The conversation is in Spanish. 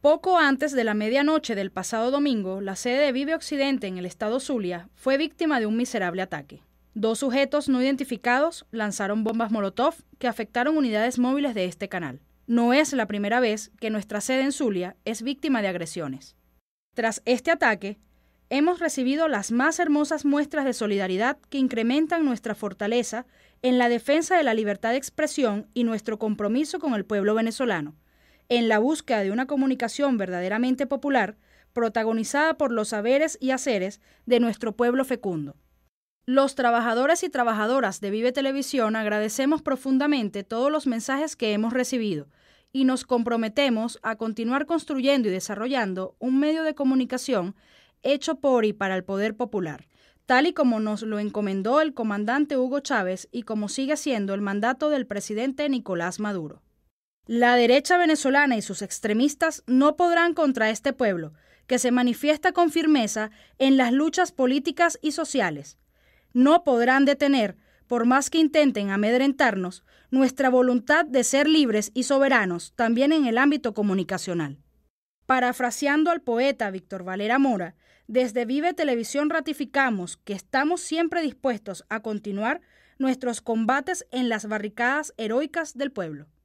Poco antes de la medianoche del pasado domingo, la sede de Vive Occidente en el estado Zulia fue víctima de un miserable ataque. Dos sujetos no identificados lanzaron bombas Molotov que afectaron unidades móviles de este canal. No es la primera vez que nuestra sede en Zulia es víctima de agresiones. Tras este ataque, hemos recibido las más hermosas muestras de solidaridad que incrementan nuestra fortaleza en la defensa de la libertad de expresión y nuestro compromiso con el pueblo venezolano en la búsqueda de una comunicación verdaderamente popular, protagonizada por los saberes y haceres de nuestro pueblo fecundo. Los trabajadores y trabajadoras de Vive Televisión agradecemos profundamente todos los mensajes que hemos recibido y nos comprometemos a continuar construyendo y desarrollando un medio de comunicación hecho por y para el poder popular, tal y como nos lo encomendó el comandante Hugo Chávez y como sigue siendo el mandato del presidente Nicolás Maduro. La derecha venezolana y sus extremistas no podrán contra este pueblo, que se manifiesta con firmeza en las luchas políticas y sociales. No podrán detener, por más que intenten amedrentarnos, nuestra voluntad de ser libres y soberanos también en el ámbito comunicacional. Parafraseando al poeta Víctor Valera Mora, desde Vive Televisión ratificamos que estamos siempre dispuestos a continuar nuestros combates en las barricadas heroicas del pueblo.